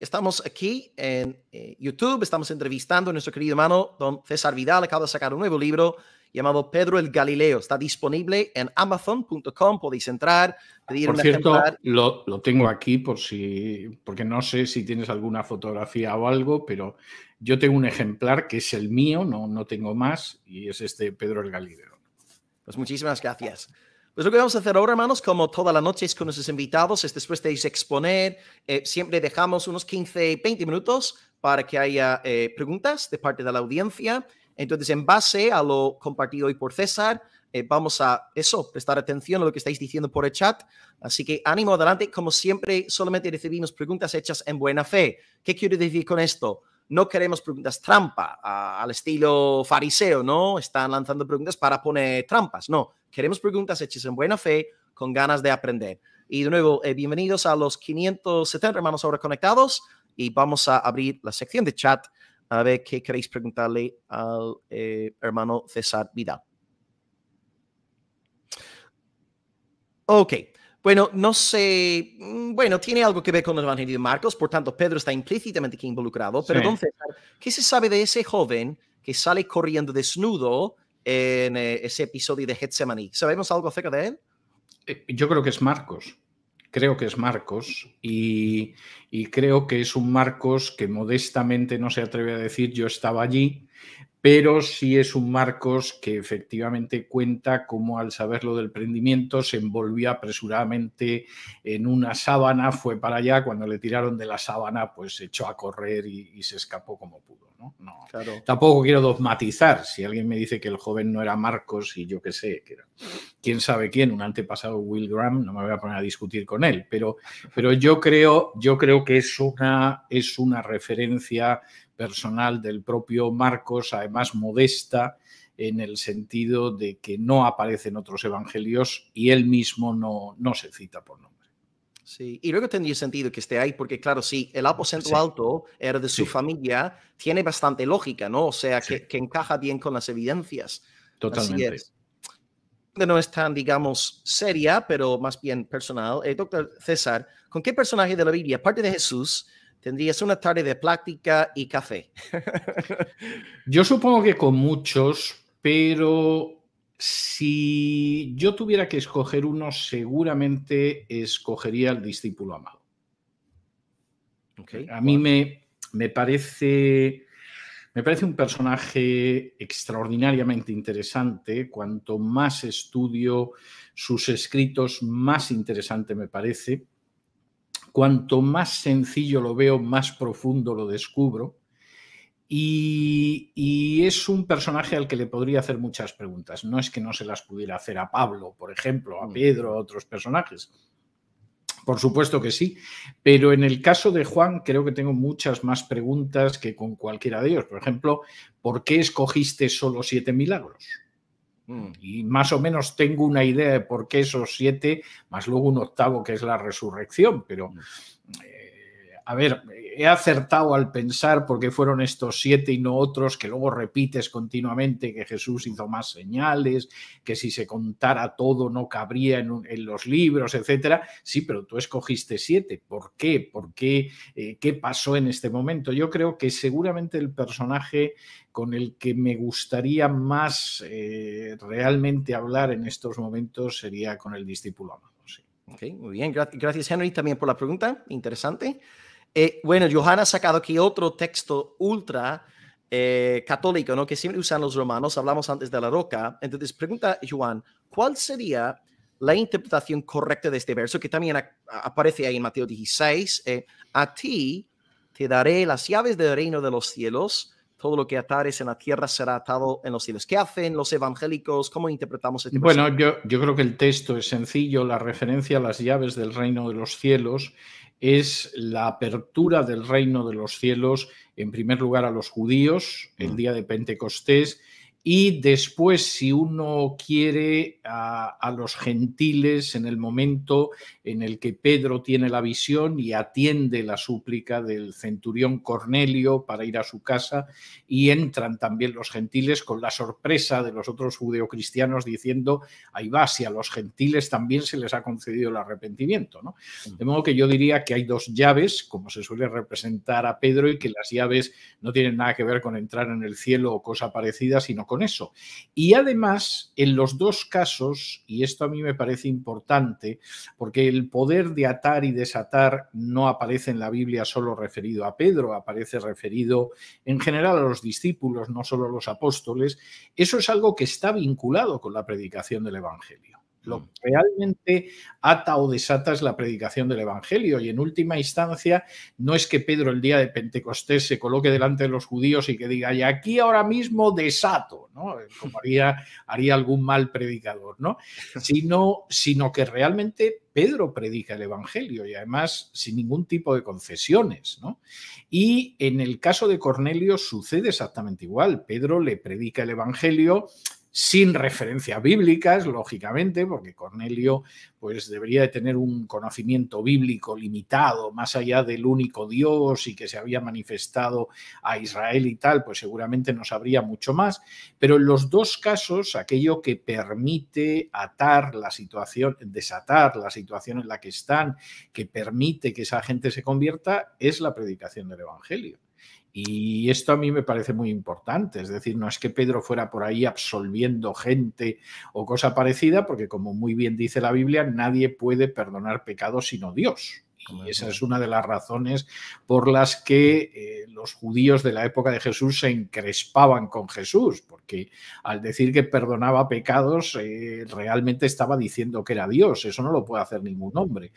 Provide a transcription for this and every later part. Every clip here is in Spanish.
Estamos aquí en eh, YouTube, estamos entrevistando a nuestro querido hermano don César Vidal, acaba de sacar un nuevo libro llamado Pedro el Galileo. Está disponible en amazon.com, podéis entrar, pedir por cierto, Lo, lo, tengo aquí por si, porque no sé si tienes alguna fotografía o algo, pero yo tengo un ejemplar que es el mío, no, no tengo más, y es este Pedro el Galileo. Pues muchísimas gracias. Pues lo que vamos a hacer ahora, hermanos, como toda la noche es con nuestros invitados, es después de exponer, eh, siempre dejamos unos 15, 20 minutos para que haya eh, preguntas de parte de la audiencia. Entonces, en base a lo compartido hoy por César, eh, vamos a eso, prestar atención a lo que estáis diciendo por el chat. Así que ánimo adelante, como siempre, solamente recibimos preguntas hechas en buena fe. ¿Qué quiero decir con esto? no queremos preguntas trampa al estilo fariseo, ¿no? Están lanzando preguntas para poner trampas, no. Queremos preguntas hechas en buena fe, con ganas de aprender. Y de nuevo, eh, bienvenidos a los 570 hermanos ahora conectados y vamos a abrir la sección de chat a ver qué queréis preguntarle al eh, hermano César Vidal. Ok, bueno, no sé, mm, bueno, tiene algo que ver con el Evangelio de Marcos, por tanto Pedro está implícitamente aquí involucrado, pero entonces, ¿qué se sabe de ese joven que sale corriendo desnudo en eh, ese episodio de Getsemaní? ¿Sabemos algo acerca de él? Eh, yo creo que es Marcos, creo que es Marcos y creo que es un Marcos que modestamente no se atreve a decir yo estaba allí, pero sí es un Marcos que efectivamente cuenta cómo al saberlo del prendimiento se envolvió apresuradamente en una sábana, fue para allá, cuando le tiraron de la sábana pues se echó a correr y, se escapó como pudo. Tampoco quiero dogmatizar, si alguien me dice que el joven no era Marcos y yo qué sé, que era quién sabe quién, un antepasado Will Graham, no me voy a poner a discutir con él, pero, pero yo, creo, yo creo que es una, es una referencia personal del propio Marcos, además modesta, en el sentido de que no aparecen otros evangelios y él mismo no, no se cita por nombre. Sí, y luego tendría sentido que esté ahí, porque claro, sí, el aposento alto era de su familia, tiene bastante lógica, ¿no? O sea, que, encaja bien con las evidencias. Totalmente. No es tan, digamos, seria, pero más bien personal. Eh, doctor César, ¿con qué personaje de la Biblia, aparte de Jesús, tendrías una tarde de plática y café. yo supongo que con muchos, pero si yo tuviera que escoger uno, seguramente escogería al discípulo amado. A mí me, parece... Me parece un personaje extraordinariamente interesante. Cuanto más estudio sus escritos, más interesante me parece Cuanto más sencillo lo veo, más profundo lo descubro. Y, es un personaje al que le podría hacer muchas preguntas. No es que no se las pudiera hacer a Pablo, por ejemplo, a mm. Pedro, a otros personajes. Por supuesto que sí, pero en el caso de Juan creo que tengo muchas más preguntas que con cualquiera de ellos. Por ejemplo, ¿por qué escogiste solo siete milagros? Mm. Y más o menos tengo una idea de por qué esos siete, más luego un octavo que es la resurrección, pero mm. eh, a ver, he acertado al pensar por qué fueron estos siete y no otros que luego repites continuamente que Jesús hizo más señales, que si se contara todo no cabría en, los libros, etcétera. Sí, pero tú escogiste siete. ¿Por qué? ¿Por qué? Eh, ¿Qué pasó en este momento? Yo creo que seguramente el personaje con el que me gustaría más eh, realmente hablar en estos momentos sería con el discípulo amado. muy bien, gracias Henry también por la pregunta, interesante. Eh, bueno, Johanna ha sacado aquí otro texto ultra eh, católico, ¿no? Que siempre usan los romanos, hablamos antes de la roca. Entonces, pregunta Juan, ¿cuál sería la interpretación correcta de este verso que también aparece ahí en Mateo 16? Eh, a ti te daré las llaves del reino de los cielos. Todo lo que atares en la tierra será atado en los cielos. ¿Qué hacen los evangélicos? ¿Cómo interpretamos este Bueno, yo creo que el texto es sencillo, la referencia a las llaves del reino de los cielos es la apertura del reino de los cielos, en primer lugar a los judíos, el mm. día de Pentecostés, y después, si uno quiere a, los gentiles en el momento en el que Pedro tiene la visión y atiende la súplica del centurión Cornelio para ir a su casa, y entran también los gentiles con la sorpresa de los otros judeocristianos diciendo, ahí va, si a los gentiles también se les ha concedido el arrepentimiento. Mm. De modo que yo diría que hay dos llaves, como se suele representar a Pedro, y que las llaves no tienen nada que ver con entrar en el cielo o cosa parecida, sino con eso. Y además, en los dos casos, y esto a mí me parece importante, porque el poder de atar y desatar no aparece en la Biblia solo referido a Pedro, aparece referido en general a los discípulos, no solo a los apóstoles, eso es algo que está vinculado con la predicación del Evangelio. Lo que realmente ata o desata es la predicación del Evangelio y en última instancia no es que Pedro el día de Pentecostés se coloque delante de los judíos y que diga, y aquí ahora mismo desato, ¿no? como haría, algún mal predicador, ¿no? sino, sino que realmente Pedro predica el Evangelio y además sin ningún tipo de concesiones. ¿no? Y en el caso de Cornelio sucede exactamente igual. Pedro le predica el Evangelio sin referencias bíblicas, lógicamente, porque Cornelio pues debería de tener un conocimiento bíblico limitado, más allá del único Dios y que se había manifestado a Israel y tal, pues seguramente no sabría mucho más, pero en los dos casos aquello que permite atar la situación, desatar la situación en la que están, que permite que esa gente se convierta es la predicación del evangelio. Y esto a mí me parece muy importante, es decir, no es que Pedro fuera por ahí absolviendo gente o cosa parecida, porque como muy bien dice la Biblia, nadie puede perdonar pecados sino Dios esa es una de las razones por las que eh, los judíos de la época de Jesús se encrespaban con Jesús, porque al decir que perdonaba pecados, eh, realmente estaba diciendo que era Dios. Eso no lo puede hacer ningún hombre.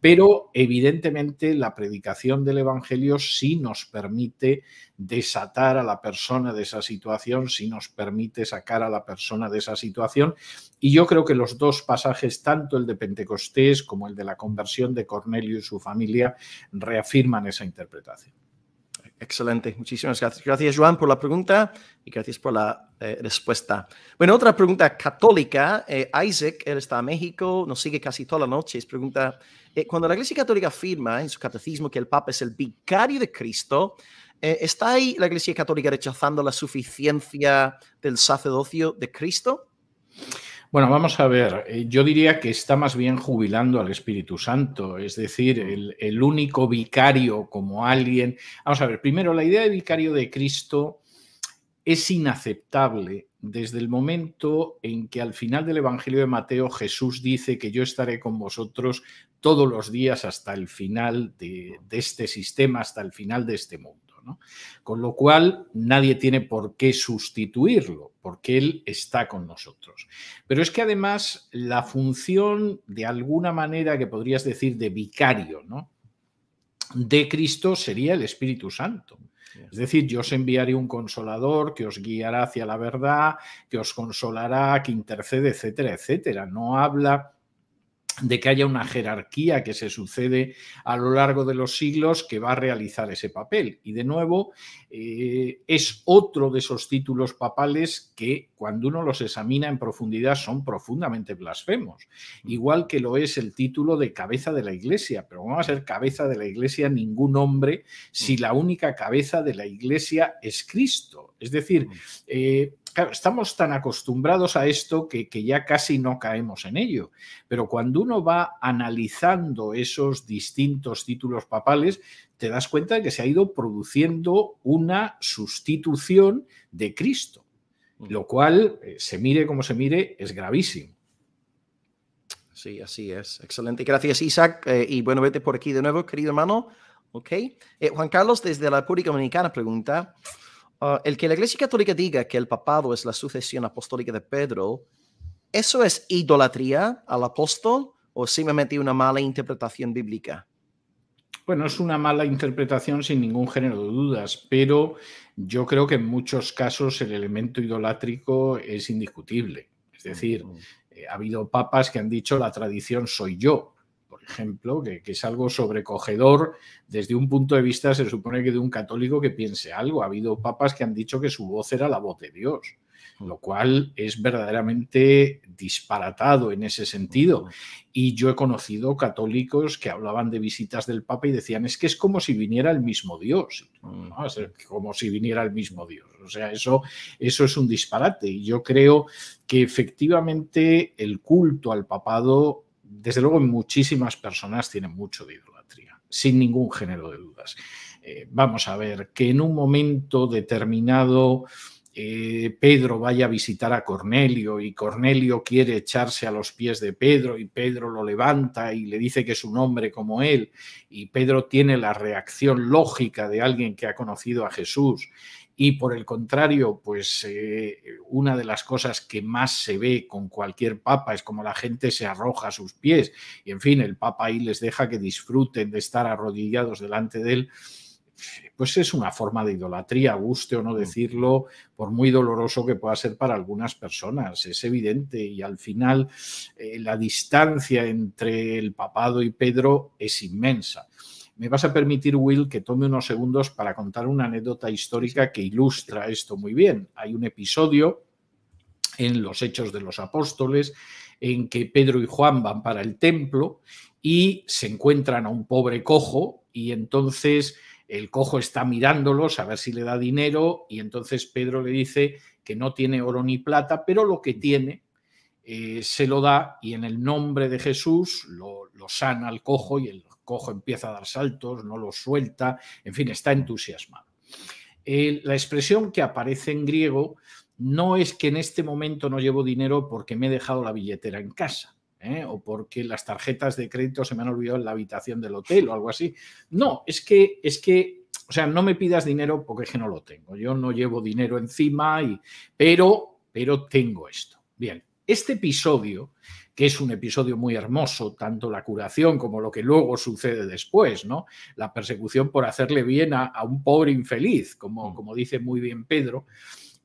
Pero evidentemente la predicación del Evangelio sí nos permite desatar a la persona de esa situación, si nos permite sacar a la persona de esa situación. Y yo creo que los dos pasajes, tanto el de Pentecostés como el de la conversión de Cornelio y su familia, reafirman esa interpretación. Excelente, muchísimas gracias. Gracias, Juan, por la pregunta y gracias por la eh, respuesta. Bueno, otra pregunta católica. Eh, Isaac, él está en México, nos sigue casi toda la noche. Es Pregunta: eh, Cuando la Iglesia Católica afirma en su catecismo que el Papa es el vicario de Cristo, eh, ¿Está ahí la Iglesia Católica rechazando la suficiencia del sacerdocio de Cristo? Bueno, vamos a ver, eh, yo diría que está más bien jubilando al Espíritu Santo, es decir, el, único vicario como alguien. Vamos a ver, primero, la idea de vicario de Cristo es inaceptable desde el momento en que al final del Evangelio de Mateo Jesús dice que yo estaré con vosotros todos los días hasta el final de este sistema, hasta el final de este mundo. Con lo cual, nadie tiene por qué sustituirlo, porque Él está con nosotros. Pero es que además la función, de alguna manera, que podrías decir de vicario, ¿no? de Cristo sería el Espíritu Santo. Es decir, yo os enviaré un consolador que os guiará hacia la verdad, que os consolará, que intercede, etcétera, etcétera. No habla de que haya una jerarquía que se sucede a lo largo de los siglos que va a realizar ese papel. Y de nuevo, eh, es otro de esos títulos papales que cuando uno los examina en profundidad son profundamente blasfemos, mm. igual que lo es el título de cabeza de la iglesia, pero no va a ser cabeza de la iglesia ningún hombre si mm. la única cabeza de la iglesia es Cristo. Es decir, mm. eh, estamos tan acostumbrados a esto que, ya casi no caemos en ello. Pero cuando uno va analizando esos distintos títulos papales, te das cuenta de que se ha ido produciendo una sustitución de Cristo, mm. lo cual, eh, se mire como se mire, es gravísimo. Sí, así es. Excelente. Gracias, Isaac. Eh, y bueno, vete por aquí de nuevo, querido hermano. Ok. Eh, Juan Carlos, desde la República Dominicana, pregunta. Ah, el que la Iglesia Católica diga que el papado es la sucesión apostólica de Pedro, ¿eso es idolatría al apóstol o simplemente una mala interpretación bíblica? Bueno, es una mala interpretación sin ningún género de dudas, pero yo creo que en muchos casos el elemento idolátrico es indiscutible. Es decir, eh, ha habido papas que han dicho la tradición soy yo, ejemplo, que, es algo sobrecogedor desde un punto de vista, se supone que de un católico que piense algo. Ha habido papas que han dicho que su voz era la voz de Dios, lo mm. cual es verdaderamente disparatado en ese sentido. Y yo he conocido católicos que hablaban de visitas del papa y decían, es que es como si viniera el mismo Dios, mm. como si viniera el mismo Dios. O sea, eso, eso es un disparate. Y yo creo que efectivamente el culto al papado desde luego muchísimas personas tienen mucho de idolatría, sin ningún género de dudas. Eh, vamos a ver, que en un momento determinado eh, Pedro vaya a visitar a Cornelio y Cornelio quiere echarse a los pies de Pedro y Pedro lo levanta y le dice que es un hombre como él y Pedro tiene la reacción lógica de alguien que ha conocido a Jesús y por el contrario, pues eh, una de las cosas que más se ve con cualquier papa es como la gente se arroja a sus pies. Y en fin, el papa ahí les deja que disfruten de estar arrodillados delante de él pues es una forma de idolatría, guste o no mm. decirlo, por muy doloroso que pueda ser para algunas personas, es evidente. Y al final eh, la distancia entre el papado y Pedro es inmensa. Me vas a permitir, Will, que tome unos segundos para contar una anécdota histórica que ilustra esto muy bien. Hay un episodio en los Hechos de los Apóstoles en que Pedro y Juan van para el templo y se encuentran a un pobre cojo y entonces el cojo está mirándolos a ver si le da dinero y entonces Pedro le dice que no tiene oro ni plata, pero lo que tiene eh, se lo da y en el nombre de Jesús lo, sana al cojo y el cojo, empieza a dar saltos, no lo suelta, en fin, está entusiasmado. Eh, la expresión que aparece en griego no es que en este momento no llevo dinero porque me he dejado la billetera en casa. ¿eh? o porque las tarjetas de crédito se me han olvidado en la habitación del hotel o algo así. No, es que, es que o sea, no me pidas dinero porque es que no lo tengo. Yo no llevo dinero encima, y, pero, pero tengo esto. Bien, este episodio, que es un episodio muy hermoso, tanto la curación como lo que luego sucede después, ¿no? La persecución por hacerle bien a, un pobre infeliz, como, mm. como, dice muy bien Pedro,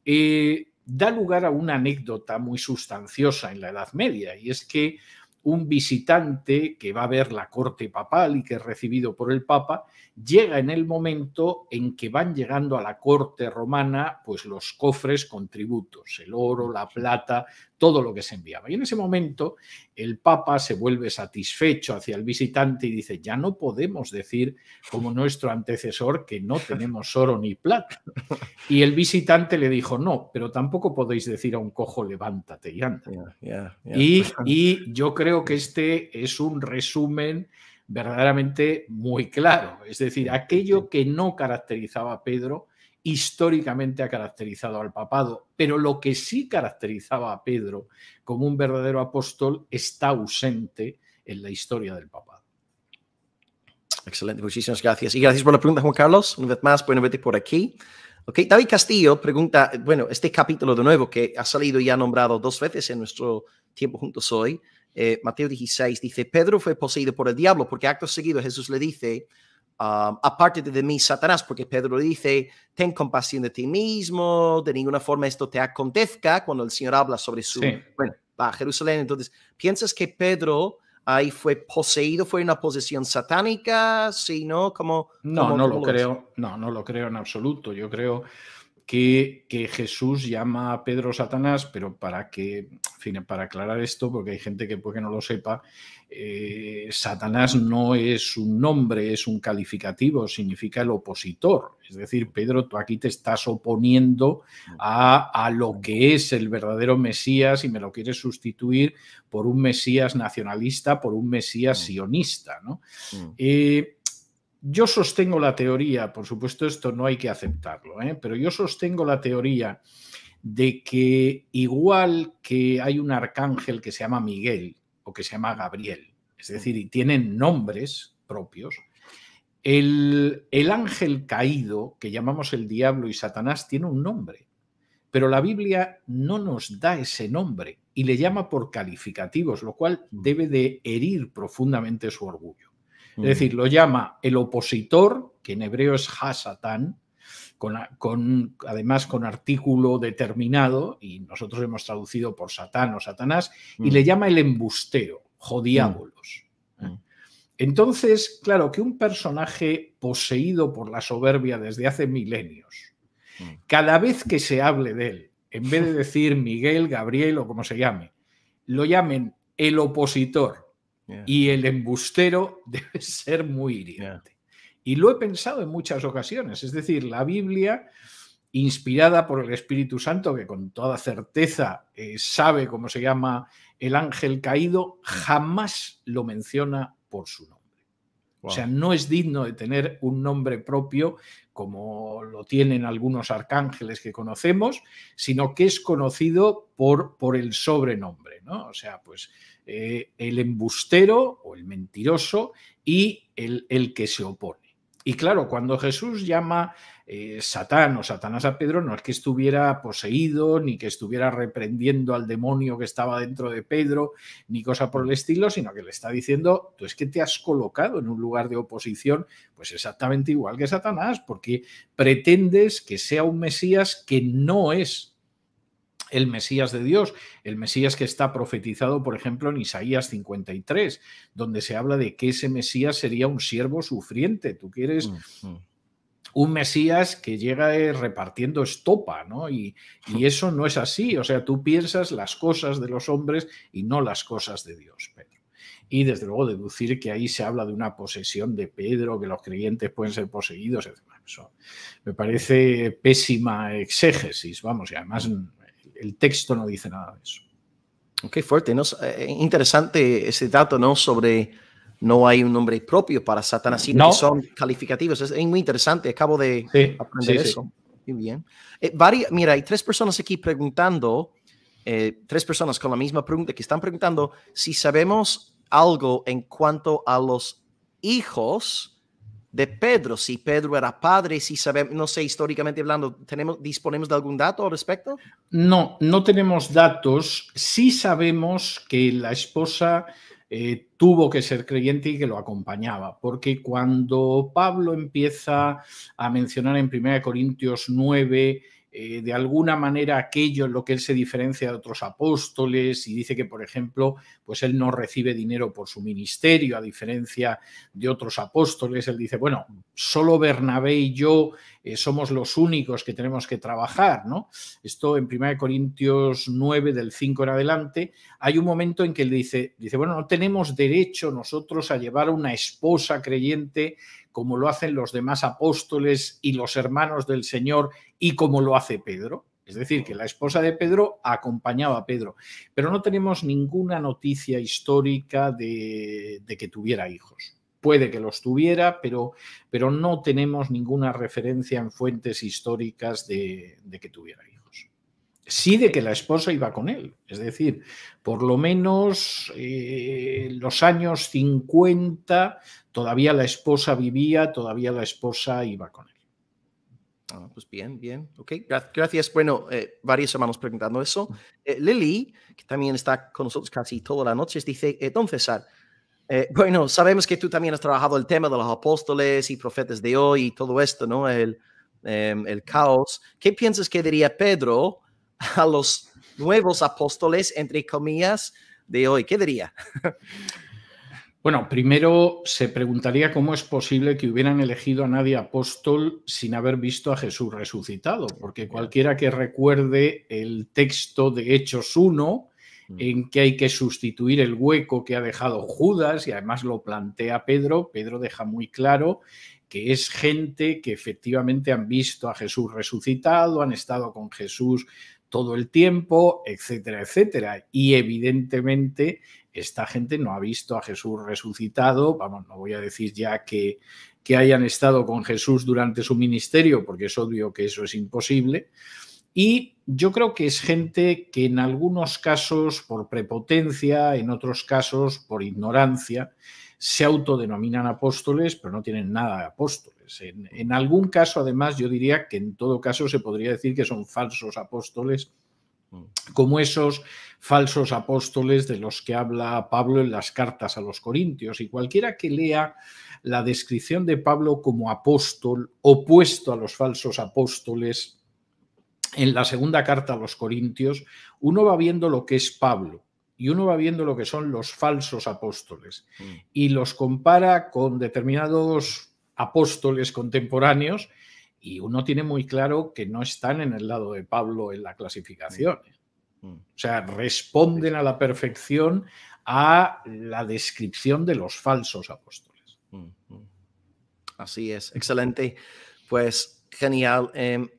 eh, da lugar a una anécdota muy sustanciosa en la Edad Media, y es que un visitante que va a ver la corte papal y que es recibido por el Papa, llega en el momento en que van llegando a la corte romana pues los cofres con tributos, el oro, la plata, todo lo que se enviaba. Y en ese momento el Papa se vuelve satisfecho hacia el visitante y dice, ya no podemos decir como nuestro antecesor que no tenemos oro ni plata. Y el visitante le dijo, no, pero tampoco podéis decir a un cojo, levántate y anda. y yo creo que este es un resumen verdaderamente muy claro. Es decir, aquello que no caracterizaba a Pedro históricamente ha caracterizado al papado, pero lo que sí caracterizaba a Pedro como un verdadero apóstol está ausente en la historia del papado. Excelente, muchísimas gracias. Y gracias por la pregunta, Juan Carlos. Una vez más, bueno, vete por aquí. Okay. David Castillo pregunta, bueno, este capítulo de nuevo que ha salido y ha nombrado dos veces en nuestro tiempo juntos hoy, eh, Mateo 16, dice, Pedro fue poseído por el diablo porque acto seguido Jesús le dice, Um, aparte de mí, Satanás, porque Pedro dice, ten compasión de ti mismo, de ninguna forma esto te acontezca cuando el Señor habla sobre su... Bueno, va a Jerusalén, entonces, ¿piensas que Pedro ahí fue poseído, fue una posesión satánica? sino ¿Sí, no, como... No, no lo creo, no, no lo creo en absoluto. Yo creo que, Jesús llama a Pedro Satanás, pero para que, para aclarar esto, porque hay gente que puede que no lo sepa, eh, Satanás no es un nombre, es un calificativo, significa el opositor. Es decir, Pedro, tú aquí te estás oponiendo a, a lo que es el verdadero Mesías y me lo quieres sustituir por un Mesías nacionalista, por un Mesías mm. sionista. ¿no? Mm. Eh, yo sostengo la teoría, por supuesto esto no hay que aceptarlo, ¿eh? pero yo sostengo la teoría de que igual que hay un arcángel que se llama Miguel o que se llama Gabriel, es decir, y tienen nombres propios, el, el, ángel caído, que llamamos el diablo y Satanás, tiene un nombre, pero la Biblia no nos da ese nombre y le llama por calificativos, lo cual mm. debe de herir profundamente su orgullo. Es decir, lo llama el opositor, que en hebreo es Hasatán, con, además con artículo determinado, y nosotros hemos traducido por Satán o Satanás, y le llama el embustero, jodiábolos. Entonces, claro, que un personaje poseído por la soberbia desde hace milenios, cada vez que se hable de él, en vez de decir Miguel, Gabriel o como se llame, lo llamen el opositor, y el embustero debe ser muy hiriente. Y lo he pensado en muchas ocasiones. Es decir, la Biblia, inspirada por el Espíritu Santo, que con toda certeza eh, sabe cómo se llama el ángel caído, mm. jamás lo menciona por su nombre. O sea, no es digno de tener un nombre propio como lo tienen algunos arcángeles que conocemos, sino que es conocido por, por el sobrenombre, ¿no? O sea, pues eh, el embustero o el mentiroso y el, el que se opone. Y claro, cuando Jesús llama eh, Satán o Satanás a Pedro, no es que estuviera poseído, ni que estuviera reprendiendo al demonio que estaba dentro de Pedro, ni cosa por el estilo, sino que le está diciendo, tú es que te has colocado en un lugar de oposición, pues exactamente igual que Satanás, porque pretendes que sea un Mesías que no es el Mesías de Dios, el Mesías que está profetizado, por ejemplo, en Isaías 53, donde se habla de que ese Mesías sería un siervo sufriente. Tú quieres un Mesías que llega eh, repartiendo estopa, ¿no? Y, eso no es así. O sea, tú piensas las cosas de los hombres y no las cosas de Dios, Pedro y desde luego deducir que ahí se habla de una posesión de Pedro, que los creyentes pueden ser poseídos, me parece pésima exégesis, vamos, y además el texto no dice nada de eso. Ok, fuerte. Eh, interesante ese dato, ¿no? Sobre no hay un nombre propio para Satanás, sino no. son calificativos. Es, muy interesante, acabo de aprender eso. Muy bien. Eh, mira, hay tres personas aquí preguntando, eh, tres personas con la misma pregunta que están preguntando si sabemos algo en cuanto a los hijos de Pedro, si Pedro era padre, si sabemos, no sé, históricamente hablando, ¿tenemos, ¿disponemos de algún dato al respecto? No, no tenemos datos. Sí sabemos que la esposa eh, tuvo que ser creyente y que lo acompañaba, porque cuando Pablo empieza a mencionar en 1 Corintios 9 eh, de alguna manera aquello en lo que él se diferencia de otros apóstoles y dice que, por ejemplo, pues él no recibe dinero por su ministerio, a diferencia de otros apóstoles. Él dice, bueno, solo Bernabé y yo eh, somos los únicos que tenemos que trabajar, ¿no? Esto en 1 Corintios 9, del 5 en adelante, hay un momento en que él dice, dice, bueno, no tenemos derecho nosotros a llevar a una esposa creyente como lo hacen los demás apóstoles y los hermanos del Señor y como lo hace Pedro. Es decir, que la esposa de Pedro acompañaba a Pedro, pero no tenemos ninguna noticia histórica de, que tuviera hijos. Puede que los tuviera, pero, pero no tenemos ninguna referencia en fuentes históricas de que tuviera hijos sí de que la esposa iba con él. Es decir, por lo menos eh, los años 50 todavía la esposa vivía, todavía la esposa iba con él. Ah, pues bien, bien. Ok, gracias. Bueno, eh, varios varias preguntando eso. Eh, Lili, que también está con nosotros casi toda la noche, dice, eh, don César, eh, bueno, sabemos que tú también has trabajado el tema de los apóstoles y profetas de hoy y todo esto, ¿no? El, em, el caos. ¿Qué piensas que diría Pedro a los nuevos apóstoles, entre comillas, de hoy? ¿Qué diría? Bueno, primero se preguntaría cómo es posible que hubieran elegido a nadie apóstol sin haber visto a Jesús resucitado, porque cualquiera que recuerde el texto de Hechos 1, mm. en que hay que sustituir el hueco que ha dejado Judas, y además lo plantea Pedro, Pedro deja muy claro que es gente que efectivamente han visto a Jesús resucitado, han estado con Jesús todo el tiempo, etcétera, etcétera. Y evidentemente esta gente no ha visto a Jesús resucitado, vamos, no voy a decir ya que, que hayan estado con Jesús durante su ministerio, porque es obvio que eso es imposible. Y yo creo que es gente que en algunos casos por prepotencia, en otros casos por ignorancia, se autodenominan apóstoles, pero no tienen nada de apóstoles. Pues, en, algún caso, además, yo diría que en todo caso se podría decir que son falsos apóstoles, mm. como esos falsos apóstoles de los que habla Pablo en las cartas a los Corintios. Y cualquiera que lea la descripción de Pablo como apóstol, opuesto a los falsos apóstoles, en la segunda carta a los Corintios, uno va viendo lo que es Pablo y uno va viendo lo que son los falsos apóstoles mm. y los compara con determinados apóstoles contemporáneos y uno tiene muy claro que no están en el lado de Pablo en la clasificación. Mm. O sea, responden a la perfección a la descripción de los falsos apóstoles. Mm, mm. Así es, excelente. Pues genial. si em,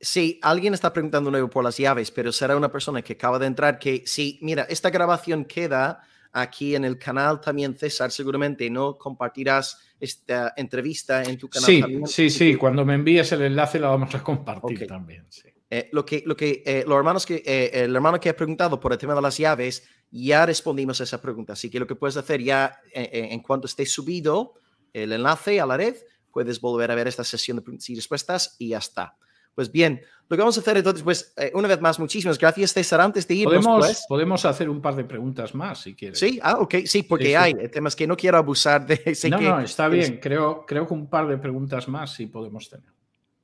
sí, alguien está preguntando nuevo por las llaves, pero será una persona que acaba de entrar que, sí, mira, esta grabación queda aquí en el canal también, César, seguramente, ¿no? Compartirás esta entrevista en tu canal. Sí, sí, sí, cuando me envíes el enlace la vamos a compartir también. Eh, lo que, lo que, eh, los hermanos que, eh, el hermano que ha preguntado por el tema de las llaves, ya respondimos a esa pregunta. Así que lo que puedes hacer ya, en cuanto esté subido el enlace a la red, puedes volver a ver esta sesión de preguntas y respuestas y ya está. Pues bien, lo que vamos a hacer entonces, pues eh, una vez más, muchísimas gracias César. Antes de irnos, podemos, pues. podemos hacer un par de preguntas más si quieres. Sí, ah, ok, sí, porque hay temas que no quiero abusar de. no, no, está bien. Creo, creo que un par de preguntas más sí podemos tener.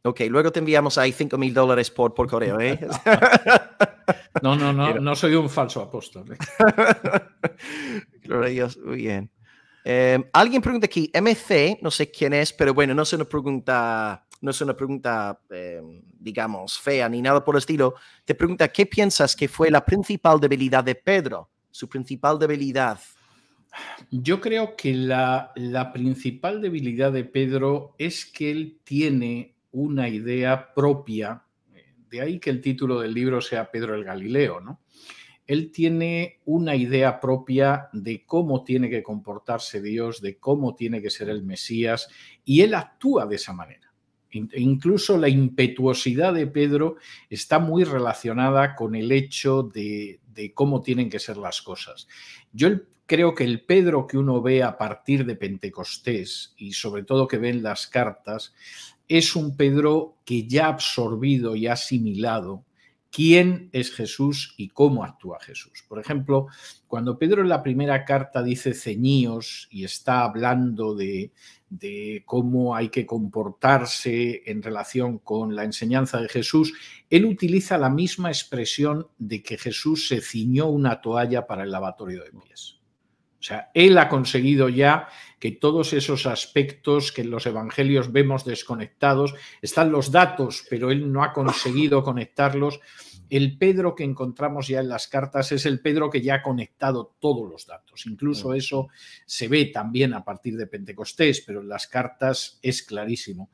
Ok, luego te enviamos ahí 5 mil dólares por, por correo, ¿eh? no, no, no, no soy un falso apóstol. ¿eh? Gloria a Dios, muy bien. Eh, alguien pregunta aquí, MC, no sé quién es, pero bueno, no se nos pregunta no es una pregunta, eh, digamos, fea ni nada por el estilo, te pregunta, ¿qué piensas que fue la principal debilidad de Pedro? Su principal debilidad. Yo creo que la, la principal debilidad de Pedro es que él tiene una idea propia, eh, de ahí que el título del libro sea Pedro el Galileo, ¿no? él tiene una idea propia de cómo tiene que comportarse Dios, de cómo tiene que ser el Mesías, y él actúa de esa manera. Incluso la impetuosidad de Pedro está muy relacionada con el hecho de, cómo tienen que ser las cosas. Yo creo que el Pedro que uno ve a partir de Pentecostés y sobre todo que ven las cartas, es un Pedro que ya ha absorbido y asimilado quién es Jesús y cómo actúa Jesús. Por ejemplo, cuando Pedro en la primera carta dice ceñíos y está hablando de, de, cómo hay que comportarse en relación con la enseñanza de Jesús, él utiliza la misma expresión de que Jesús se ciñó una toalla para el lavatorio de pies. O sea, él ha conseguido ya que todos esos aspectos que en los evangelios vemos desconectados, están los datos, pero él no ha conseguido conectarlos. El Pedro que encontramos ya en las cartas es el Pedro que ya ha conectado todos los datos. Incluso mm. eso se ve también a partir de Pentecostés, pero en las cartas es clarísimo.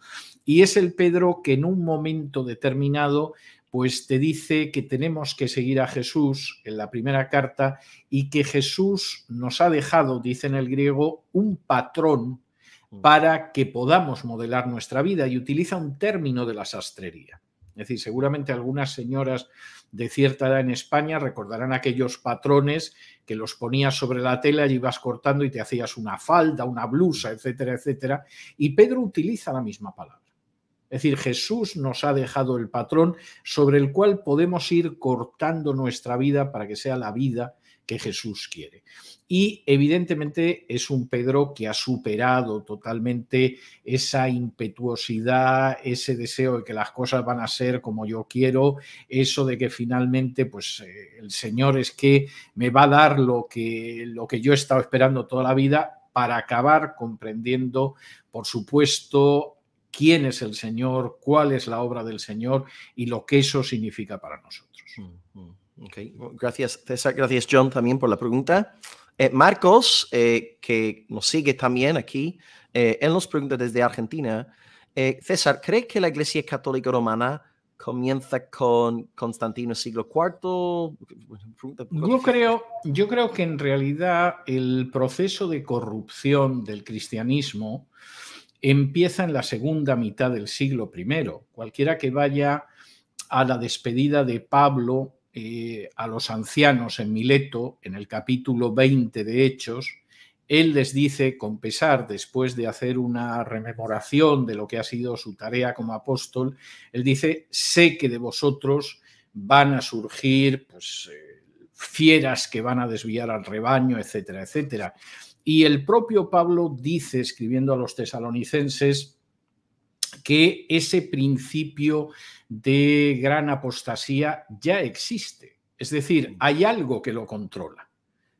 Y es el Pedro que en un momento determinado pues te dice que tenemos que seguir a Jesús en la primera carta y que Jesús nos ha dejado, dice en el griego, un patrón mm. para que podamos modelar nuestra vida y utiliza un término de la sastrería. Es decir, seguramente algunas señoras de cierta edad en España recordarán aquellos patrones que los ponías sobre la tela y ibas cortando y te hacías una falda, una blusa, etcétera, etcétera. Y Pedro utiliza la misma palabra. Es decir, Jesús nos ha dejado el patrón sobre el cual podemos ir cortando nuestra vida para que sea la vida que Jesús quiere. Y evidentemente es un Pedro que ha superado totalmente esa impetuosidad, ese deseo de que las cosas van a ser como yo quiero, eso de que finalmente pues eh, el Señor es que me va a dar lo que lo que yo he estado esperando toda la vida para acabar comprendiendo, por supuesto, quién es el Señor, cuál es la obra del Señor y lo que eso significa para nosotros. Mm, mm, gracias, César. Gracias, John, también por la pregunta. Eh, Marcos, eh, que nos sigue también aquí, eh, él nos pregunta desde Argentina. Eh, César, ¿cree que la Iglesia Católica Romana comienza con Constantino siglo IV? Yo creo, yo creo que en realidad el proceso de corrupción del cristianismo empieza en la segunda mitad del siglo I. Cualquiera que vaya a la despedida de Pablo eh, a los ancianos en Mileto, en el capítulo 20 de Hechos, él les dice, con pesar, después de hacer una rememoración de lo que ha sido su tarea como apóstol, él dice, sé que de vosotros van a surgir pues, eh, fieras que van a desviar al rebaño, etcétera, etcétera. Y el propio Pablo dice, escribiendo a los tesalonicenses, que ese principio de gran apostasía ya existe. Es decir, hay algo que lo controla,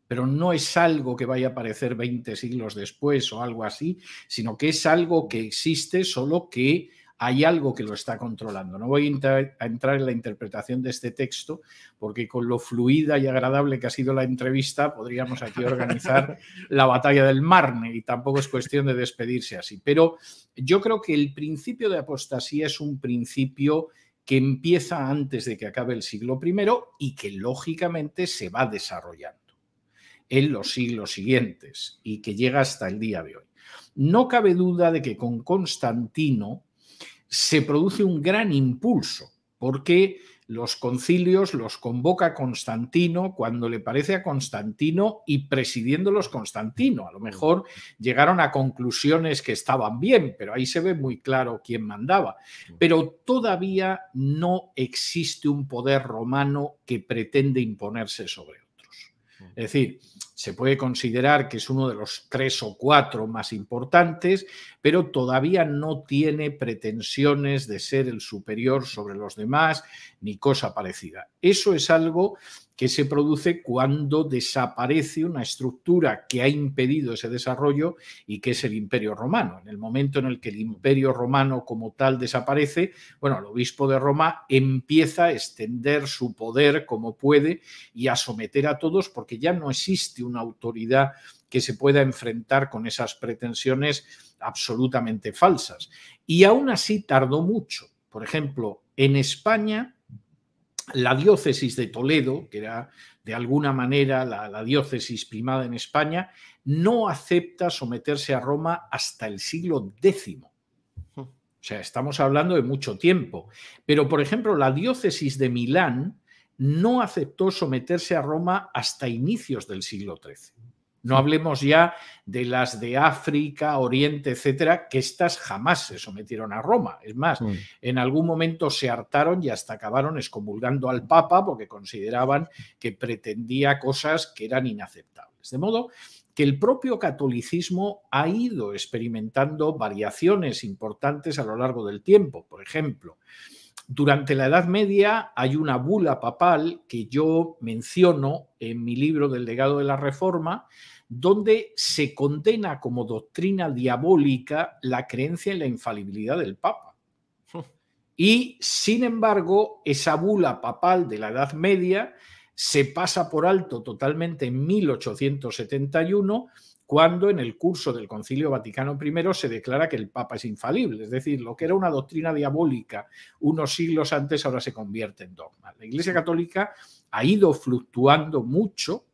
pero no es algo que vaya a aparecer 20 siglos después o algo así, sino que es algo que existe, solo que hay algo que lo está controlando. No voy a, entrar en la interpretación de este texto, porque con lo fluida y agradable que ha sido la entrevista, podríamos aquí organizar la batalla del Marne y tampoco es cuestión de despedirse así. Pero yo creo que el principio de apostasía es un principio que empieza antes de que acabe el siglo I y que lógicamente se va desarrollando en los siglos siguientes y que llega hasta el día de hoy. No cabe duda de que con Constantino se produce un gran impulso, porque los concilios los convoca Constantino cuando le parece a Constantino y presidiéndolos Constantino. A lo mm. mejor llegaron a conclusiones que estaban bien, pero ahí se ve muy claro quién mandaba. Mm. Pero todavía no existe un poder romano que pretende imponerse sobre es decir, se puede considerar que es uno de los tres o cuatro más importantes, pero todavía no tiene pretensiones de ser el superior sobre los demás ni cosa parecida. Eso es algo que se produce cuando desaparece una estructura que ha impedido ese desarrollo y que es el imperio romano. En el momento en el que el imperio romano como tal desaparece, bueno, el obispo de Roma empieza a extender su poder como puede y a someter a todos porque ya no existe una autoridad que se pueda enfrentar con esas pretensiones absolutamente falsas. Y aún así tardó mucho. Por ejemplo, en España la diócesis de Toledo, que era de alguna manera la, diócesis primada en España, no acepta someterse a Roma hasta el siglo X. O sea, estamos hablando de mucho tiempo. Pero, por ejemplo, la diócesis de Milán no aceptó someterse a Roma hasta inicios del siglo XIII. No hablemos ya de las de África, Oriente, etcétera, que estas jamás se sometieron a Roma. Es más, mm. en algún momento se hartaron y hasta acabaron excomulgando al Papa porque consideraban que pretendía cosas que eran inaceptables. De modo que el propio catolicismo ha ido experimentando variaciones importantes a lo largo del tiempo. Por ejemplo, durante la Edad Media hay una bula papal que yo menciono en mi libro del legado de la Reforma, donde se condena como doctrina diabólica la creencia en la infalibilidad del Papa. Y, sin embargo, esa bula papal de la Edad Media se pasa por alto totalmente en 1871, cuando en el curso del Concilio Vaticano I se declara que el Papa es infalible, es decir, lo que era una doctrina diabólica unos siglos antes ahora se convierte en dogma. La Iglesia Católica ha ido fluctuando mucho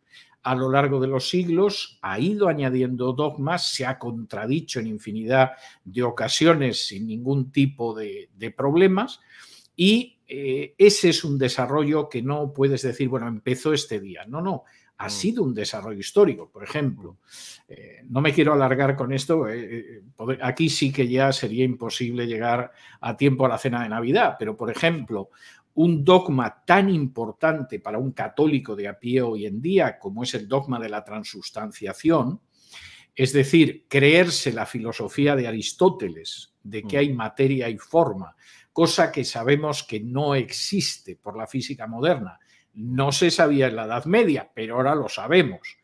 a lo largo de los siglos, ha ido añadiendo dogmas, se ha contradicho en infinidad de ocasiones sin ningún tipo de, problemas y eh, ese es un desarrollo que no puedes decir, bueno, empezó este día. No, no, ha mm. sido un desarrollo histórico, por ejemplo. Mm. Eh, no me quiero alargar con esto, eh, aquí sí que ya sería imposible llegar a tiempo a la cena de Navidad, pero por ejemplo, un dogma tan importante para un católico de a pie hoy en día como es el dogma de la transustanciación, es decir, creerse la filosofía de Aristóteles de que hay materia y forma, cosa que sabemos que no existe por la física moderna. No se sabía en la Edad Media, pero ahora lo sabemos.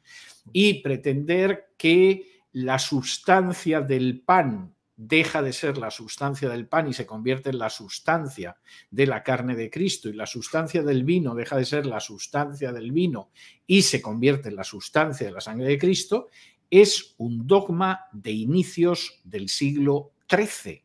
Y pretender que la sustancia del pan deja de ser la sustancia del pan y se convierte en la sustancia de la carne de Cristo, y la sustancia del vino deja de ser la sustancia del vino y se convierte en la sustancia de la sangre de Cristo, es un dogma de inicios del siglo XIII.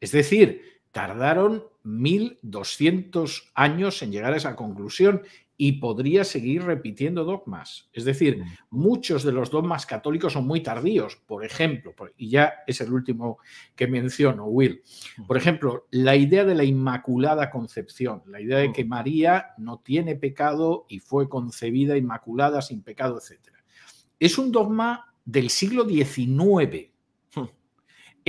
Es decir, tardaron 1200 años en llegar a esa conclusión y podría seguir repitiendo dogmas. Es decir, mm. muchos de los dogmas católicos son muy tardíos, por ejemplo, y ya es el último que menciono, Will. Mm. Por ejemplo, la idea de la Inmaculada Concepción, la idea de mm. que María no tiene pecado y fue concebida inmaculada sin pecado, etc. Es un dogma del siglo XIX,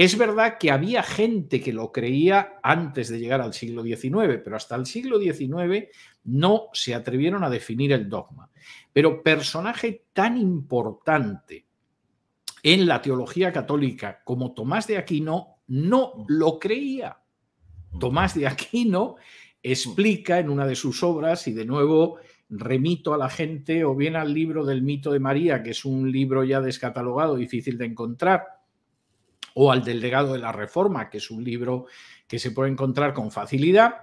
es verdad que había gente que lo creía antes de llegar al siglo XIX, pero hasta el siglo XIX no se atrevieron a definir el dogma. Pero personaje tan importante en la teología católica como Tomás de Aquino no lo creía. Tomás de Aquino explica en una de sus obras, y de nuevo remito a la gente o bien al libro del mito de María, que es un libro ya descatalogado, difícil de encontrar, o al Delegado de la reforma, que es un libro que se puede encontrar con facilidad,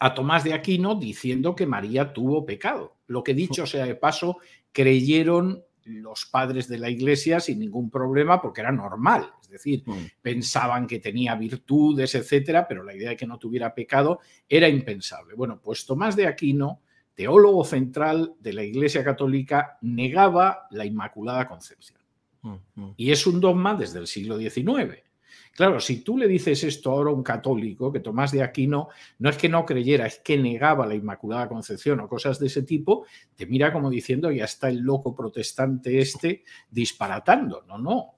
a Tomás de Aquino diciendo que María tuvo pecado. Lo que dicho sea de paso, creyeron los padres de la iglesia sin ningún problema porque era normal, es decir, mm. pensaban que tenía virtudes, etcétera, pero la idea de que no tuviera pecado era impensable. Bueno, pues Tomás de Aquino, teólogo central de la iglesia católica, negaba la Inmaculada Concepción. Mm, mm. Y es un dogma desde el siglo XIX. Claro, si tú le dices esto ahora a un católico, que Tomás de Aquino no es que no creyera, es que negaba la Inmaculada Concepción o cosas de ese tipo, te mira como diciendo, ya está el loco protestante este disparatando. No, no.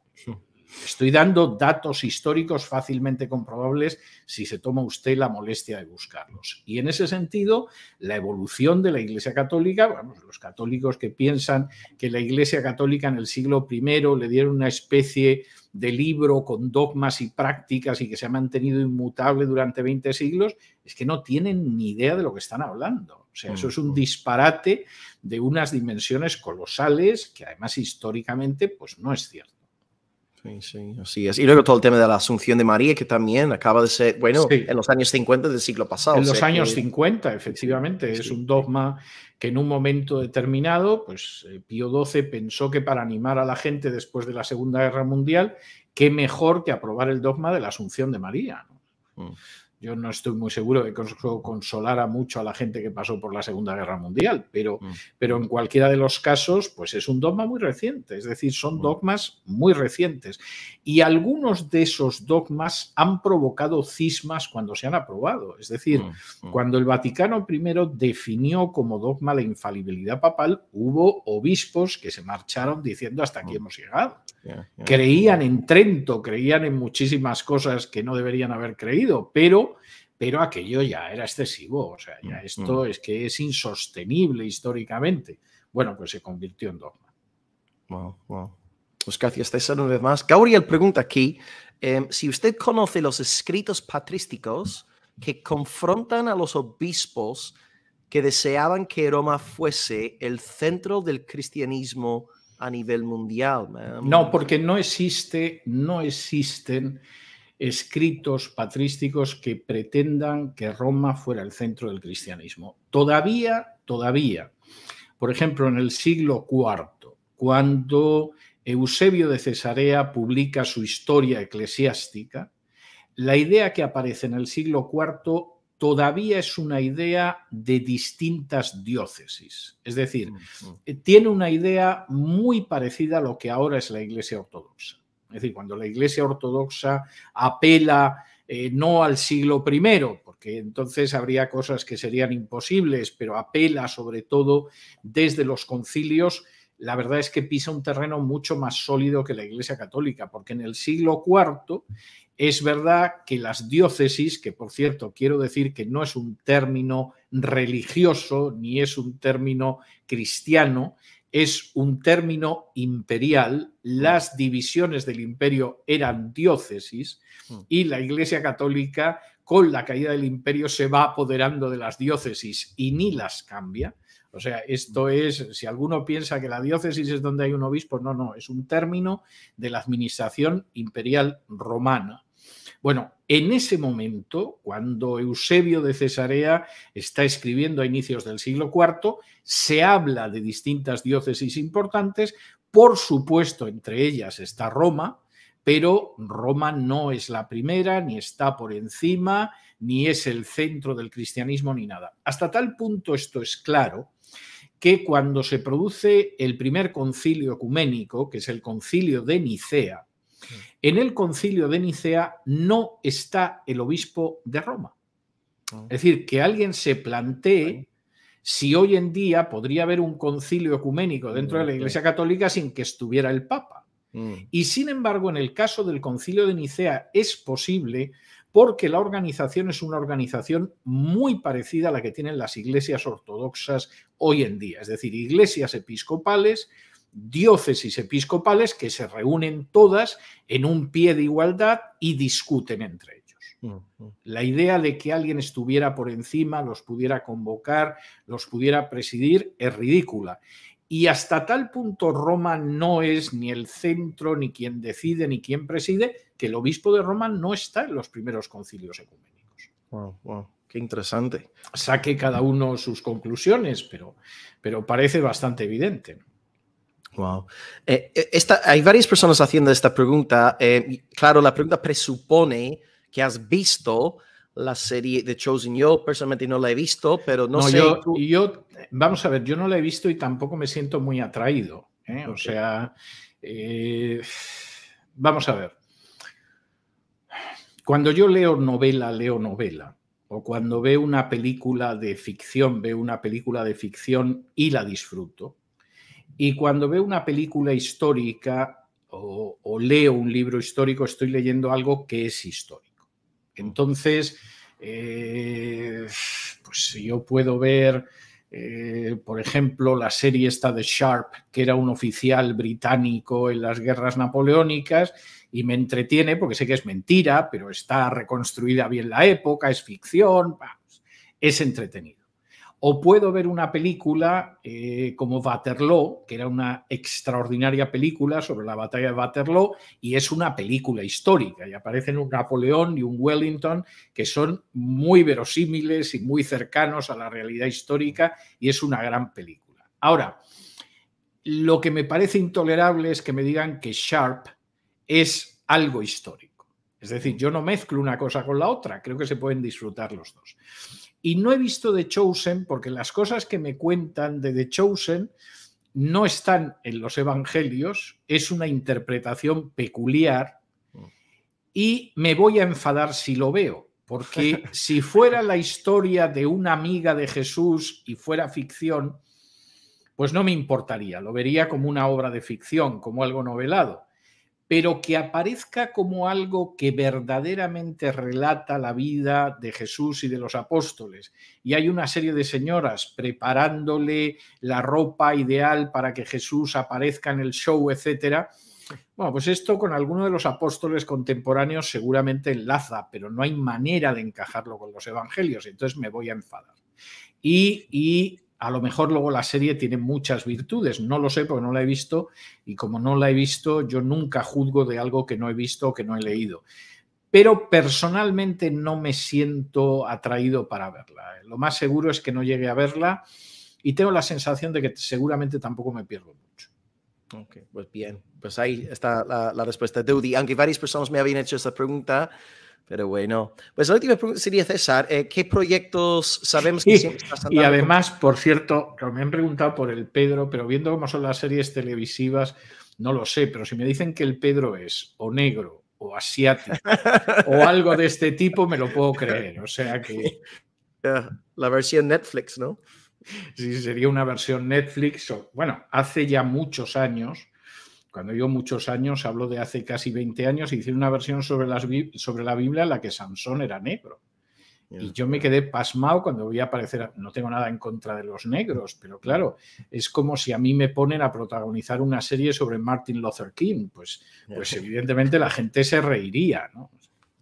Estoy dando datos históricos fácilmente comprobables si se toma usted la molestia de buscarlos. Y en ese sentido, la evolución de la Iglesia Católica, vamos, los católicos que piensan que la Iglesia Católica en el siglo I le dieron una especie de libro con dogmas y prácticas y que se ha mantenido inmutable durante 20 siglos, es que no tienen ni idea de lo que están hablando. O sea, eso es un mm. disparate de unas dimensiones colosales que además históricamente pues no es cierto. Sí, sí, así es. Y luego todo el tema de la Asunción de María, que también acaba de ser, bueno, en los años 50 del siglo pasado. En los años 50, efectivamente, es un dogma que en un momento determinado, pues eh, Pío XII pensó que para animar a la gente después de la Segunda Guerra Mundial, qué mejor que aprobar el dogma de la Asunción de María. ¿no? Mm. Yo no estoy muy seguro de que eso consolara mucho a la gente que pasó por la Segunda Guerra Mundial, pero, mm. pero en cualquiera de los casos, pues es un dogma muy reciente, es decir, son mm. dogmas muy recientes. Y algunos de esos dogmas han provocado cismas cuando se han aprobado, es decir, mm, cuando el Vaticano I definió como dogma la infalibilidad papal, hubo obispos que se marcharon diciendo hasta aquí hemos llegado. Creían en Trento, creían en muchísimas cosas que no deberían haber creído, pero pero, aquello ya era excesivo, o sea, ya mm, esto mm. es que es insostenible históricamente. Bueno, pues se convirtió en dogma. Wow, wow. Pues gracias, César, una vez más. Gabriel pregunta aquí, em, si usted conoce los escritos patrísticos que confrontan a los obispos que deseaban que Roma fuese el centro del cristianismo a nivel mundial. No, porque no existe, no existen escritos patrísticos que pretendan que Roma fuera el centro del cristianismo. Todavía, todavía. Por ejemplo, en el siglo IV, cuando Eusebio de Cesarea publica su historia eclesiástica, la idea que aparece en el siglo IV todavía es una idea de distintas diócesis. Es decir, eh, tiene una idea muy parecida a lo que ahora es la Iglesia Ortodoxa. Es decir, cuando la Iglesia ortodoxa apela eh, no al siglo I, porque entonces habría cosas que serían imposibles, pero apela sobre todo desde los concilios, la verdad es que pisa un terreno mucho más sólido que la Iglesia Católica, porque en el siglo IV es verdad que las diócesis, que por cierto quiero decir que no es un término religioso ni es un término cristiano, es un término imperial, mm. las divisiones del imperio eran diócesis mm. y la Iglesia Católica con la caída del imperio se va apoderando de las diócesis y ni las cambia. O sea, esto mm. es, si alguno piensa que la diócesis es donde hay un obispo, no, no, es un término de la administración imperial romana bueno, en ese momento, cuando Eusebio de Cesarea está escribiendo a inicios del siglo IV, se habla de distintas diócesis importantes, por supuesto, entre ellas está Roma, pero Roma no es la primera, ni está por encima, ni es el centro del cristianismo, ni nada. Hasta tal punto esto es claro que cuando se produce el primer concilio ecuménico, que es el concilio de Nicea, en el concilio de Nicea no está el obispo de Roma. Ah. Es decir, que alguien se plantee si hoy en día podría haber un concilio ecuménico dentro de la Iglesia Católica sin que estuviera el Papa. Mm. Y sin embargo, en el caso del concilio de Nicea es posible porque la organización es una organización muy parecida a la que tienen las iglesias ortodoxas hoy en día, es decir, iglesias episcopales diócesis episcopales que se reúnen todas en un pie de igualdad y discuten entre ellos. La idea de que alguien estuviera por encima, los pudiera convocar, los pudiera presidir, es ridícula. Y hasta tal punto Roma no es ni el centro, ni quien decide, ni quien preside, que el obispo de Roma no está en los primeros concilios ecuménicos. Wow, qué interesante. Saque cada uno sus conclusiones, pero, pero parece bastante evidente. Wow. Eh, eh, hay varias personas haciendo esta pregunta. Eh, claro, la pregunta presupone que has visto la serie de Chosen. Yo personalmente no la he visto, pero no, sé. Yo, vamos a ver, yo no la he visto y tampoco me siento muy atraído. O sea, vamos a ver. Cuando yo leo novela, leo novela. O cuando veo una película de ficción, veo una película de ficción y la disfruto y cuando veo una película histórica o, leo un libro histórico, estoy leyendo algo que es histórico. Entonces, eh, pues yo puedo ver, eh, por ejemplo, la serie esta de Sharp, que era un oficial británico en las guerras napoleónicas, y me entretiene porque sé que es mentira, pero está reconstruida bien la época, es ficción, es entretenido. O puedo ver una película eh, como Waterloo, que era una extraordinaria película sobre la batalla de Waterloo, y es una película histórica, y aparecen un Napoleón y un Wellington que son muy verosímiles y muy cercanos a la realidad histórica, y es una gran película. Ahora, lo que me parece intolerable es que me digan que Sharp es algo histórico. Es decir, yo no mezclo una cosa con la otra, creo que se pueden disfrutar los dos. Y no he visto The Chosen porque las cosas que me cuentan de The Chosen no están en los evangelios, es una interpretación peculiar y me voy a enfadar si lo veo, porque si fuera la historia de una amiga de Jesús y fuera ficción, pues no me importaría, lo vería como una obra de ficción, como algo novelado pero que aparezca como algo que verdaderamente relata la vida de Jesús y de los apóstoles. Y hay una serie de señoras preparándole la ropa ideal para que Jesús aparezca en el show, etcétera. Bueno, pues esto con alguno de los apóstoles contemporáneos seguramente enlaza, pero no hay manera de encajarlo con los evangelios, entonces me voy a enfadar. Y, y a lo mejor luego la serie tiene muchas virtudes, no lo sé porque no la he visto y como no la he visto yo nunca juzgo de algo que no he visto o que no he leído. Pero personalmente no me siento atraído para verla. Lo más seguro es que no llegue a verla y tengo la sensación de que seguramente tampoco me pierdo mucho. Ok, pues bien, pues ahí está la, respuesta de Udi. Aunque varias personas me habían hecho esa pregunta, pero bueno, pues la última pregunta sería, César, eh, ¿qué proyectos sabemos que siempre estás Y además, por cierto, me han preguntado por el Pedro, pero viendo cómo son las series televisivas, no lo sé, pero si me dicen que el Pedro es o negro o asiático o algo de este tipo, me lo puedo creer. O sea que... La versión Netflix, ¿no? Sí, sería una versión Netflix. bueno, hace ya muchos años cuando yo muchos años, hablo de hace casi 20 años, hice una versión sobre, las, la Biblia en la que Sansón era negro. Y yo me quedé pasmado cuando voy a aparecer, no tengo nada en contra de los negros, pero claro, es como si a mí me ponen a protagonizar una serie sobre Martin Luther King, pues, pues evidentemente la gente se reiría, ¿no?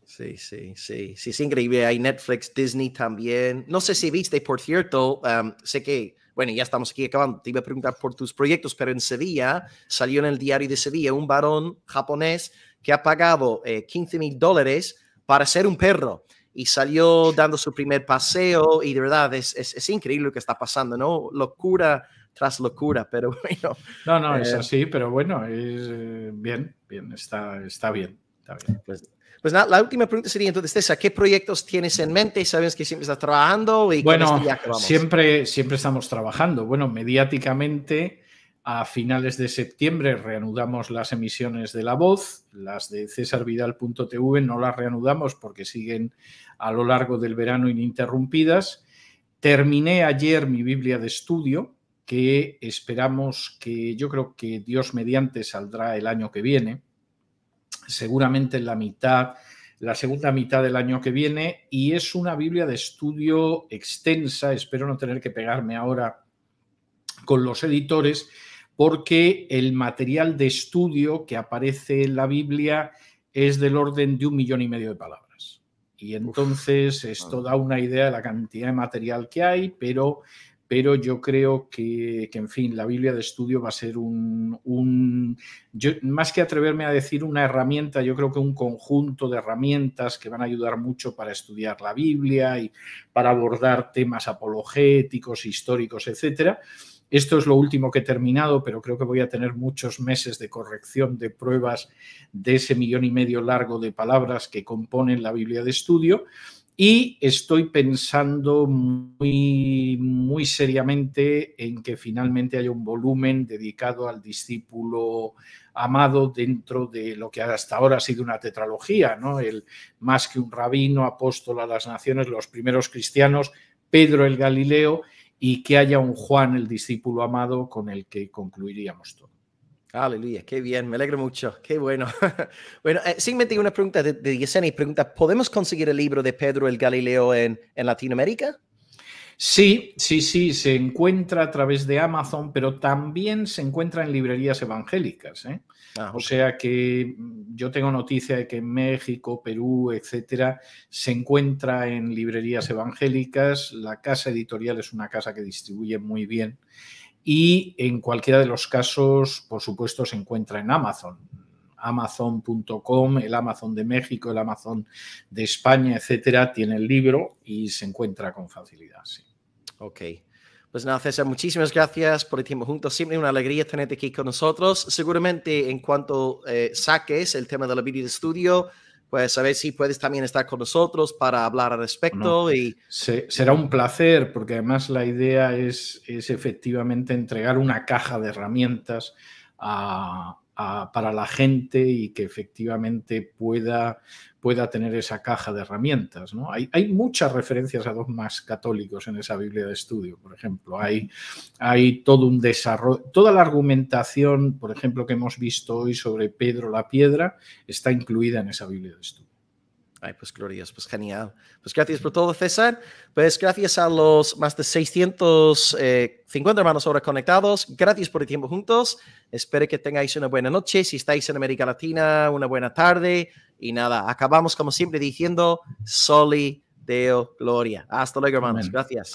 Sí, sí, sí, sí, es increíble, hay Netflix, Disney también, no sé si viste, por cierto, um, sé que bueno, ya estamos aquí acabando. Te iba a preguntar por tus proyectos, pero en Sevilla salió en el diario de Sevilla un varón japonés que ha pagado eh, 15 mil dólares para ser un perro y salió dando su primer paseo y de verdad es, es, increíble lo que está pasando, ¿no? Locura tras locura, pero bueno. No, no, es eh, así, pero bueno, es, eh, bien, bien, está, está bien. Está bien. Pues pues nada, la última pregunta sería entonces César, ¿qué proyectos tienes en mente? y Sabes que siempre estás trabajando y bueno, este siempre, siempre estamos trabajando. Bueno, mediáticamente a finales de septiembre reanudamos las emisiones de La Voz, las de cesarvidal.tv no las reanudamos porque siguen a lo largo del verano ininterrumpidas. Terminé ayer mi Biblia de estudio, que esperamos que yo creo que Dios mediante saldrá el año que viene seguramente en la mitad, la segunda mitad del año que viene, y es una Biblia de estudio extensa, espero no tener que pegarme ahora con los editores, porque el material de estudio que aparece en la Biblia es del orden de un millón y medio de palabras. Y entonces esto da una idea de la cantidad de material que hay, pero pero yo creo que, en fin, la Biblia de estudio va a ser un, un yo, más que atreverme a decir una herramienta, yo creo que un conjunto de herramientas que van a ayudar mucho para estudiar la Biblia y para abordar temas apologéticos, históricos, etcétera. Esto es lo último que he terminado, pero creo que voy a tener muchos meses de corrección de pruebas de ese millón y medio largo de palabras que componen la Biblia de estudio. Y estoy pensando muy, muy seriamente en que finalmente haya un volumen dedicado al discípulo amado dentro de lo que hasta ahora ha sido una tetralogía, ¿no? El más que un rabino, apóstol a las naciones, los primeros cristianos, Pedro el Galileo, y que haya un Juan, el discípulo amado, con el que concluiríamos todo. Aleluya, qué bien, me alegro mucho, qué bueno. bueno, eh, simplemente unas preguntas de, de Yesenia, pregunta, ¿podemos conseguir el libro de Pedro el Galileo en, Latinoamérica? Sí, sí, sí, se encuentra a través de Amazon, pero también se encuentra en librerías evangélicas. ¿eh? Ah, o sea que mm, yo tengo noticia de que en México, Perú, etcétera, se encuentra en librerías evangélicas. La casa editorial es una casa que distribuye muy bien y en cualquiera de los casos, por supuesto, se encuentra en Amazon. Amazon.com, el Amazon de México, el Amazon de España, etcétera, tiene el libro y se encuentra con facilidad. Ok. Pues nada, César, muchísimas gracias por el tiempo juntos. Siempre una alegría tenerte aquí con nosotros. Seguramente en cuanto eh, saques el tema de la vida de estudio, pues a ver si puedes también estar con nosotros para hablar al respecto. y... será un placer, porque además la idea es, es efectivamente entregar una caja de herramientas a, para la gente y que efectivamente pueda, pueda tener esa caja de herramientas. ¿no? Hay, hay, muchas referencias a más católicos en esa Biblia de estudio, por ejemplo. Hay, hay todo un desarrollo, toda la argumentación, por ejemplo, que hemos visto hoy sobre Pedro la Piedra, está incluida en esa Biblia de estudio. Ay, pues glorioso, pues genial. Pues gracias por todo, César. Pues gracias a los más de 650 eh, hermanos ahora conectados. Gracias por el tiempo juntos. Espero que tengáis una buena noche. Si estáis en América Latina, una buena tarde. Y nada, acabamos como siempre diciendo, Soli Deo Gloria. Hasta luego, hermanos. Gracias.